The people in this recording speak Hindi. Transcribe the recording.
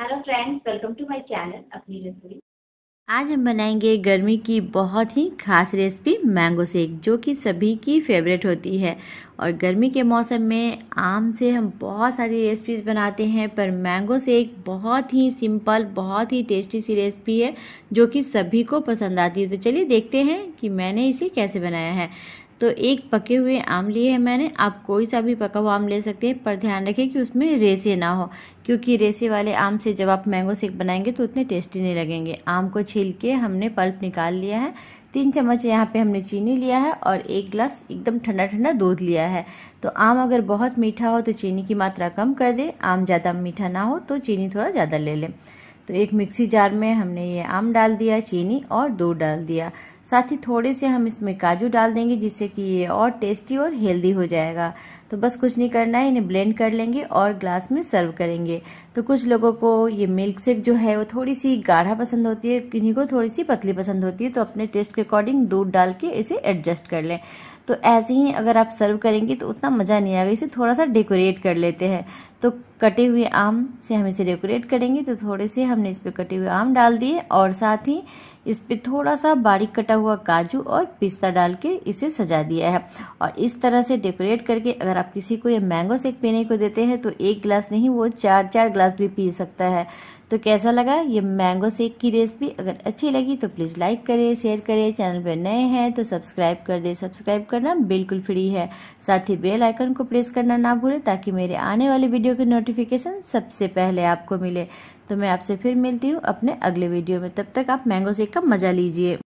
hello friends welcome to my channel Apni Rasoi आज हम बनाएंगे गर्मी की बहुत ही खास रेसिपी मैंगो शेक जो कि सभी की फेवरेट होती है और गर्मी के मौसम में आम से हम बहुत सारी रेसिपीज़ बनाते हैं पर मैंगो शेक बहुत ही सिंपल बहुत ही टेस्टी सी रेसिपी है जो कि सभी को पसंद आती है तो चलिए देखते हैं कि मैंने इसे कैसे बनाया है तो एक पके हुए आम लिए हैं मैंने आप कोई सा भी पका हुआ आम ले सकते हैं पर ध्यान रखें कि उसमें रेसे ना हो क्योंकि रेसे वाले आम से जब आप मैंगो शेक बनाएंगे तो उतने टेस्टी नहीं लगेंगे आम को छील के हमने पल्प निकाल लिया है तीन चम्मच यहाँ पे हमने चीनी लिया है और एक ग्लास एकदम ठंडा ठंडा दूध लिया है तो आम अगर बहुत मीठा हो तो चीनी की मात्रा कम कर दें आम ज़्यादा मीठा ना हो तो चीनी थोड़ा ज़्यादा ले लें तो एक मिक्सी जार में हमने ये आम डाल दिया चीनी और दूध डाल दिया साथ ही थोड़े से हम इसमें काजू डाल देंगे जिससे कि ये और टेस्टी और हेल्दी हो जाएगा तो बस कुछ नहीं करना है इन्हें ब्लेंड कर लेंगे और ग्लास में सर्व करेंगे तो कुछ लोगों को ये मिल्क शेक जो है वो थोड़ी सी गाढ़ा पसंद होती है किन्हीं को थोड़ी सी पतली पसंद होती है तो अपने टेस्ट के अकॉर्डिंग दूध डाल के इसे एडजस्ट कर लें तो ऐसे ही अगर आप सर्व करेंगे तो उतना मज़ा नहीं आएगा इसे थोड़ा सा डेकोरेट कर लेते हैं तो कटे हुए आम से हम इसे डेकोरेट करेंगे तो थोड़े से हमने इस पर कटे हुए आम डाल दिए और साथ ही इस पर थोड़ा सा बारीक कटा हुआ काजू और पिस्ता डाल के इसे सजा दिया है और इस तरह से डेकोरेट करके अगर आप किसी को ये मैंगो सेक पीने को देते हैं तो एक गिलास नहीं वो चार चार गिलास भी पी सकता है तो कैसा लगा ये मैंगो सेक की रेसिपी अगर अच्छी लगी तो प्लीज़ लाइक करें शेयर करें चैनल पर नए हैं तो सब्सक्राइब कर दें सब्सक्राइब करना बिल्कुल फ्री है साथ ही बेल आइकन को प्रेस करना ना भूलें ताकि मेरे आने वाले वीडियो की नोटिफिकेशन सबसे पहले आपको मिले तो मैं आपसे फिर मिलती हूँ अपने अगले वीडियो में तब तक आप मैंगो सेक का मज़ा लीजिए